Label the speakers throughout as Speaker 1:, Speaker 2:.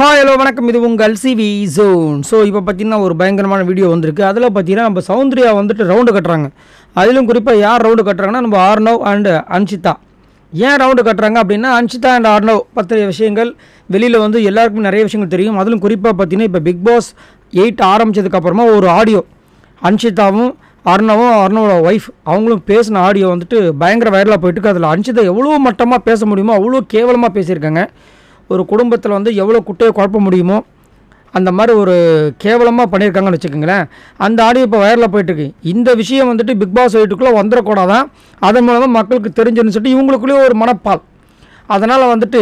Speaker 1: hi hello வணக்கம் இது உங்கள் சிவி ஜோன் ஸோ இப்போ பார்த்தீங்கன்னா ஒரு பயங்கரமான வீடியோ வந்திருக்கு அதில் பார்த்தீங்கன்னா நம்ம சௌந்தர்யா வந்துட்டு ரவுண்டு கட்டுறாங்க அதிலும் குறிப்பாக யார் ரவுண்டு கட்டுறாங்கன்னா நம்ம ஆர்னவ் அண்டு அன்ஷிதா ஏன் ரவுண்டு கட்டுறாங்க அப்படின்னா அன்ஷிதா அண்ட் ஆர்னவ் பற்றிய விஷயங்கள் வெளியில் வந்து எல்லாருக்குமே நிறைய விஷயங்கள் தெரியும் அதிலும் குறிப்பாக பார்த்தீங்கன்னா இப்போ பிக் பாஸ் எயிட் ஆரம்பித்ததுக்கப்புறமா ஒரு ஆடியோ அன்ஷிதாவும் அர்ணவும் அர்ணவோட ஒய்ஃப் அவங்களும் பேசின ஆடியோ வந்துட்டு பயங்கர வைரலாக போயிட்டுருக்கு அதில் அன்ஷிதா எவ்வளோ மட்டமாக பேச முடியுமோ அவ்வளோ கேவலமாக பேசியிருக்காங்க ஒரு குடும்பத்தில் வந்து எவ்வளோ குட்டையை குழப்ப முடியுமோ அந்த மாதிரி ஒரு கேவலமாக பண்ணியிருக்காங்கன்னு வச்சுக்கோங்களேன் அந்த ஆடியோ இப்போ வயரில் போயிட்டுருக்கு இந்த விஷயம் வந்துட்டு பிக் பாஸ் வீட்டுக்குள்ளே வந்துடக்கூடாதான் அதன் மூலமாக மக்களுக்கு தெரிஞ்சுன்னு சொல்லிட்டு இவங்களுக்குள்ளேயே ஒரு மனப்பால் அதனால் வந்துட்டு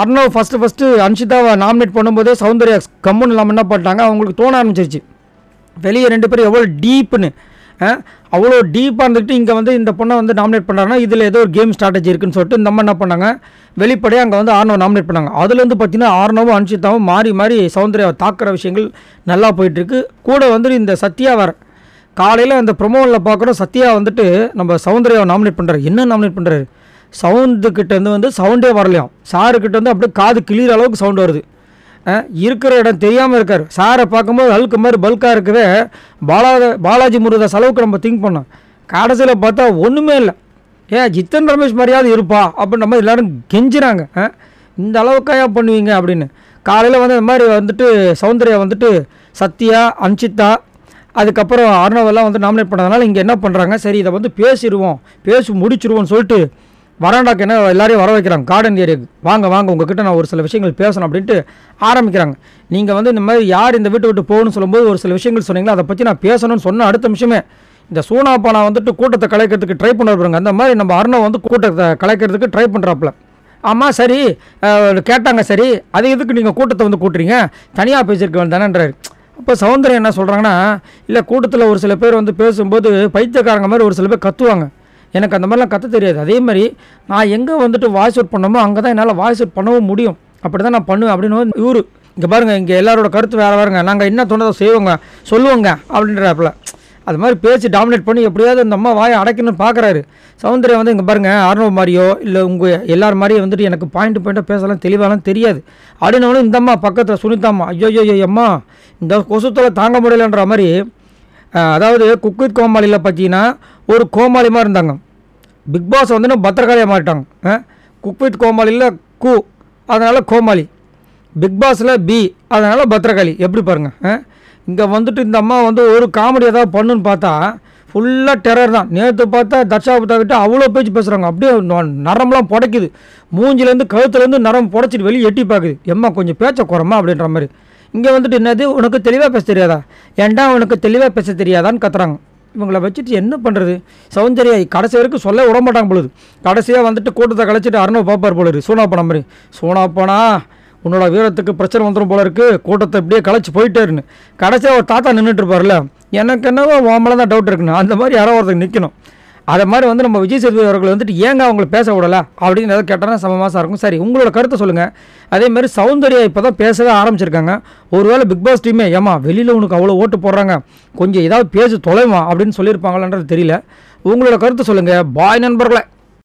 Speaker 1: அர்ணவ் ஃபஸ்ட்டு ஃபஸ்ட்டு அன்ஷிதாவை நாமினேட் பண்ணும்போதே சௌந்தர்யா கம்முன்னு இல்லாமல் என்ன பண்ணிட்டாங்க அவங்களுக்கு தோண ஆரம்பிச்சிருச்சு வெளியே ரெண்டு பேரும் எவ்வளோ டீப்புன்னு அவ்வளோ டீப்பாக இருந்துக்கிட்டு இங்கே வந்து இந்த பொண்ணை வந்து நாமினேட் பண்ணுறாங்கன்னா இதில் ஏதோ ஒரு கேம் ஸ்ட்ராட்டஜி இருக்குன்னு சொல்லிட்டு இந்த என்ன பண்ணாங்க வெளிப்படையாக அங்கே வந்து ஆர்னவ் நாமினேட் பண்ணாங்க அதுலேருந்து பார்த்தீங்கன்னா ஆர்னவும் அன்ஷிதாவும் மாறி மாறி சௌந்தர்யாவை தாக்குற விஷயங்கள் நல்லா போயிட்டுருக்கு கூட வந்து இந்த சத்யா வர காலையில் அந்த ப்ரொமோவில் பார்க்குறோம் சத்யா வந்துட்டு நம்ம சௌந்தர்யாவை நாமினேட் பண்ணுறாரு என்ன நாமினேட் பண்ணுறாரு சவுண்டுக்கிட்டேருந்து வந்து சவுண்டே வரலையாம் சாருக்கிட்ட வந்து அப்படியே காது கிளியிற அளவுக்கு சவுண்டு வருது இருக்கிற இடம் தெரியாமல் இருக்கார் சாரை பார்க்கும்போது அழுக்கு மாதிரி பல்காக இருக்குது பாலா பாலாஜி முருகதாஸ் அளவுக்கு நம்ம திங்க் பண்ணோம் கடைசியில் பார்த்தா ஒன்றுமே இல்லை ஏ ஜித்தன் ரமேஷ் மரியாதை இருப்பா அப்படின்னு நம்ம எல்லோரும் கெஞ்சினாங்க இந்த அளவுக்காயா பண்ணுவீங்க அப்படின்னு காலையில் வந்து இந்த மாதிரி வந்துட்டு சௌந்தர்யா வந்துட்டு சத்யா அன்சித்தா அதுக்கப்புறம் அர்ணவெல்லாம் வந்து நாமினேட் பண்ணதுனால இங்கே என்ன பண்ணுறாங்க சரி இதை வந்து பேசிடுவோம் பேசி முடிச்சிருவோம்னு சொல்லிட்டு வராண்டாக்கு என்ன எல்லாரையும் வர வைக்கிறாங்க கார்டன் ஏரியா வாங்க வாங்க உங்ககிட்ட நான் ஒரு சில விஷயங்கள் பேசணும் அப்படின்ட்டு ஆரம்பிக்கிறாங்க நீங்கள் வந்து இந்த மாதிரி யார் இந்த வீட்டை விட்டு போகணும்னு சொல்லும்போது ஒரு சில விஷயங்கள் சொன்னீங்களா அதை பற்றி நான் பேசணும்னு சொன்ன அடுத்த நிமிஷமே இந்த சூனாப்பானா வந்துட்டு கூட்டத்தை கலைக்கிறதுக்கு ட்ரை பண்ணுறாங்க அந்த மாதிரி நம்ம அருணை வந்து கூட்டத்தை கலைக்கிறதுக்கு ட்ரை பண்ணுறாப்புல ஆமாம் சரி கேட்டாங்க சரி அது எதுக்கு நீங்கள் கூட்டத்தை வந்து கூட்டுறீங்க தனியாக பேசியிருக்க வேண்டானன்றாரு இப்போ சௌந்தரம் என்ன சொல்கிறாங்கன்னா இல்லை கூட்டத்தில் ஒரு சில பேர் வந்து பேசும்போது பைத்தியக்காரங்க மாதிரி ஒரு சில பேர் கத்துவாங்க எனக்கு அந்த மாதிரிலாம் கற்று தெரியாது அதே மாதிரி நான் எங்கே வந்துட்டு வாய்ஸ் அவுட் பண்ணோமோ அங்கே தான் என்னால் வாய்ஸ் அவுட் பண்ணவும் முடியும் அப்படி தான் நான் பண்ணுவேன் அப்படின்னு இவர் இங்கே பாருங்கள் இங்கே எல்லாரோட கருத்து வேறு வேறுங்க நாங்கள் என்ன தோணுதோ செய்வோங்க சொல்லுவோங்க அப்படின்றப்பல அது மாதிரி பேசி டாமினேட் பண்ணி எப்படியாவது அந்த அம்மா வாயை அடைக்கணும்னு பார்க்குறாரு சௌந்தர்யா வந்து இங்கே பாருங்கள் ஆர்னவ் மாதிரியோ இல்லை உங்கள் எல்லார் மாதிரியும் வந்துட்டு எனக்கு பாயிண்ட் பாயிண்ட்டாக பேசலாம் தெளிவாலாம் தெரியாது அப்படின்னாலும் இந்த அம்மா பக்கத்தில் சுனிதாம்மா ஐயோ ஐயோ அம்மா இந்த கொசுத்தில் தாங்க முடியலன்ற மாதிரி அதாவது குக்கித் கோமாளியில் பார்த்தீங்கன்னா ஒரு கோமாளி மாதிரி இருந்தாங்க பிக் பாஸ் வந்து பத்திரகாளியாக மாறிட்டாங்க குக் வித் கோமாளியில் கு அதனால் கோமாளி பிக் பாஸில் பி அதனால் பத்திரகாளி எப்படி பாருங்கள் இங்கே வந்துட்டு இந்த அம்மா வந்து ஒரு காமெடி ஏதாவது பண்ணுன்னு பார்த்தா ஃபுல்லாக டெரர் தான் நேற்று பார்த்தா தர்ஷாபுத்தா கிட்ட அவ்வளோ பேச்சு பேசுகிறாங்க அப்படியே நரம்லாம் புடைக்குது மூஞ்சிலேருந்து கழுத்துலேருந்து நரம் புடைச்சிட்டு வெளியே எட்டி பார்க்குது எம்மா கொஞ்சம் பேச்ச குறமா அப்படின்ற மாதிரி இங்கே வந்துட்டு என்னது உனக்கு தெளிவாக பேச தெரியாதா ஏன்டா உனக்கு தெளிவாக பேச தெரியாதான்னு கத்துறாங்க இவங்களை வச்சுட்டு என்ன பண்ணுறது சௌந்தர்யா கடைசி வரைக்கும் சொல்ல விட மாட்டாங்க பொழுது கடைசியாக வந்துட்டு கூட்டத்தை கழிச்சிட்டு அருணவ பார்ப்பார் போல இருக்கு சோனாப்பனா மாதிரி போனால் உன்னோட வீரத்துக்கு பிரச்சனை வந்துடும் போல இருக்குது கூட்டத்தை இப்படியே கழிச்சு போயிட்டேருன்னு கடைசியாக ஒரு தாத்தா நின்றுட்டு இருப்பார்ல எனக்கு என்னவோ உன் மேலே தான் டவுட் இருக்குன்னு அந்த மாதிரி யாரோ ஒருத்தர் நிற்கணும் அதை மாதிரி வந்து நம்ம விஜய் சேதுபதி அவர்கள் வந்துட்டு ஏங்க அவங்களை பேச விடலாம் அப்படின்னு ஏதாவது கேட்டோன்னா மாதம் இருக்கும் சரி உங்களோட கருத்தை சொல்லுங்கள் அதேமாதிரி சௌந்தர்யா இப்போ தான் பேசவே ஆரம்பிச்சிருக்காங்க ஒருவேளை பிக் பாஸ் டீமே ஏமா வெளியில் உனக்கு அவ்வளோ ஓட்டு போடுறாங்க கொஞ்சம் ஏதாவது பேசி தொலைவான் அப்படின்னு சொல்லியிருப்பாங்களான்றது தெரியல உங்களோட கருத்தை சொல்லுங்கள் பாய் நண்பர்களை